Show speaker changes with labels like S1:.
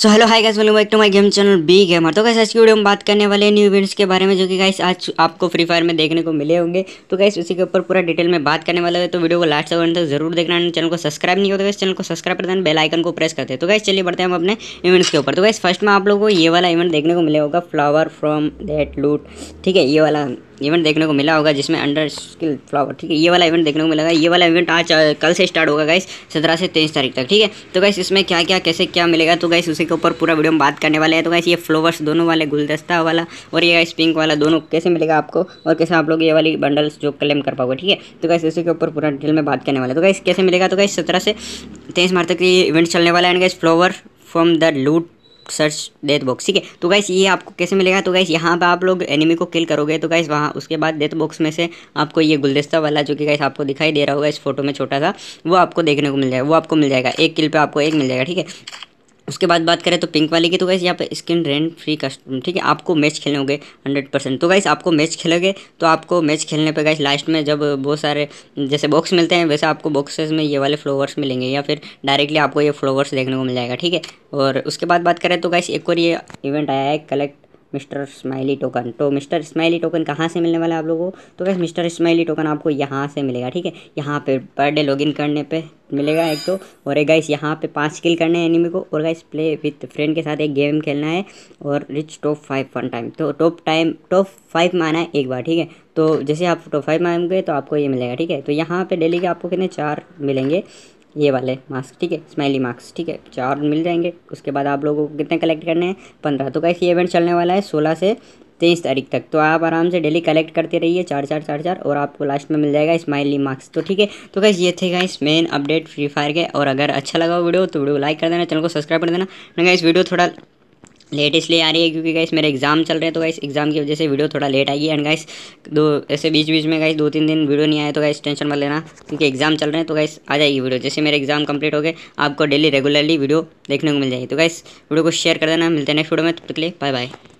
S1: so hello hi guys welcome back to my game channel B gamer तो guys आज की video में बात करने वाले न्यू इवेंट्स के बारे में जो कि गाइस आज आपको फ्री फायर में देखने को मिले होंगे तो गाइस उसी के ऊपर पूरा डिटेल में बात करने वाले हैं तो वीडियो को लास्ट तक तो जरूर देखना चैनल को सब्सक्राइब नहीं होता तो चैनल को सब्सक्राइब करते हैं बेल आइकन को प्रेस करते हैं तो गाइस चलिए बढ़ते हैं हम अपने इवेंट्स के ऊपर तो गाइस फर्स्ट में आप लोगों को ये वाला इवेंट देखने को मिले होगा फ्लावर फ्रॉम दैट लूट ठीक है ये वाला इवेंट देखने को मिला होगा जिसमें अंडर स्किल फ्लावर ठीक है ये वाला इवेंट देखने को मिला ये वाला इवेंट आज कल से स्टार्ट होगा गाइस सत्रह से तेईस तारीख तक ठीक है तो गाइस इसमें क्या क्या कैसे क्या मिलेगा तो गाइस उसी के ऊपर पूरा वीडियो में बात करने वाले हैं तो गाइस ये फ्लोवर्स दोनों वाले गुलदस्ता वाला और ये गाइस पिंक वाला दोनों कैसे मिलेगा आपको और कैसे आप लोग ये वाली बंडल्स जो क्लेम कर पाओगे ठीक है तो गाइस उसी के ऊपर पूरा डिटेल में बात करने वाला तो गाइस कैसे मिलेगा तो गाइस सत्रह से तेईस मार्च तक ये इवेंट चलने वाला है and guys flower from the loot search death box ठीक है तो गाइस ये आपको कैसे मिलेगा तो गाइस यहाँ पे आप लोग एनिमी को किल करोगे तो गाइस वहाँ उसके बाद डेथ बॉक्स में से आपको ये गुलदस्ता वाला जो कि गाइस आपको दिखाई दे रहा होगा इस फोटो में छोटा सा वो आपको देखने को मिल जाएगा वो आपको मिल जाएगा एक किल पर आपको एक मिल जाएगा ठीक है उसके बाद बात करें तो पिंक वाले की तो गाइस यहाँ पे स्किन रेन फ्री कस्टम ठीक है आपको मैच खेलने होंगे हंड्रेड परसेंट तो गाइस आपको मैच खेलोगे तो आपको मैच खेलने पे गाइस लास्ट में जब बहुत सारे जैसे बॉक्स मिलते हैं वैसे आपको बॉक्सेस में ये वाले फ्लोवर्स मिलेंगे या फिर डायरेक्टली आपको ये फ्लोवर्स देखने को मिल जाएगा ठीक है और उसके बाद बात करें तो गाइस एक और ये इवेंट आया है कलेक्ट मिस्टर स्माइली टोकन तो मिस्टर स्माइली टोकन कहाँ से मिलने वाला है आप लोगों को तो वैसे मिस्टर स्माइली टोकन आपको यहाँ से मिलेगा ठीक है यहाँ पे पर डे लॉगिन करने पे मिलेगा एक तो और एक गाइस यहाँ पे पांच किल करने हैं एनिमी को और गाइस प्ले विथ फ्रेंड के साथ एक गेम खेलना है और reach top five fun time तो टॉप टाइम टॉप फाइव में आना है एक बार ठीक है तो जैसे आप टॉप फाइव में आएंगे तो आपको ये मिलेगा ठीक है तो यहाँ पर डेली के आपको कितने चार मिलेंगे ये वाले मास्क ठीक है स्माइली मार्क्स ठीक है चार मिल जाएंगे उसके बाद आप लोगों को कितने कलेक्ट करने हैं पंद्रह तो कैसे इवेंट चलने वाला है सोलह से तेईस तारीख तक तो आप आराम से डेली कलेक्ट करते रहिए चार चार चार चार और आपको लास्ट में मिल जाएगा स्माइली मार्क्स तो ठीक है तो कैसे ये थे guys main update Free Fire के और अगर अच्छा लगा वीडियो तो वीडियो लाइक कर देना चैनल को सब्सक्राइब कर देना ना इस वीडियो थोड़ा लेट इसलिए आ रही है क्योंकि गाइस मेरे एग्जाम चल रहे हैं तो गाइस एग्जाम की वजह से वीडियो थोड़ा लेट आई है एंड गाइस दो ऐसे बीच बीच में गाइस दो तीन दिन वीडियो नहीं आया तो गाइस टेंशन मत लेना क्योंकि एग्जाम चल रहे हैं तो गाइस आ जाएगी वीडियो जैसे मेरे एग्जाम कंप्लीट हो गए आपको डेली रेगुलरली वीडियो देखने को मिल जाएगी तो गाइस वीडियो को शेयर कर देना मिलते हैं नेक्स्ट वीडियो में तब तक लिए बाय बाय